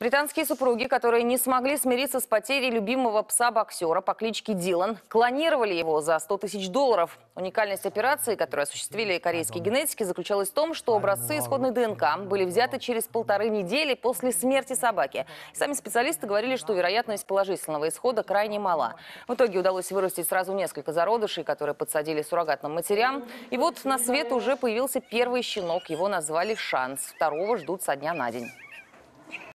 Британские супруги, которые не смогли смириться с потерей любимого пса-боксера по кличке Дилан, клонировали его за 100 тысяч долларов. Уникальность операции, которую осуществили корейские генетики, заключалась в том, что образцы исходной ДНК были взяты через полторы недели после смерти собаки. Сами специалисты говорили, что вероятность положительного исхода крайне мала. В итоге удалось вырастить сразу несколько зародышей, которые подсадили суррогатным матерям. И вот на свет уже появился первый щенок. Его назвали «Шанс». Второго ждут со дня на день.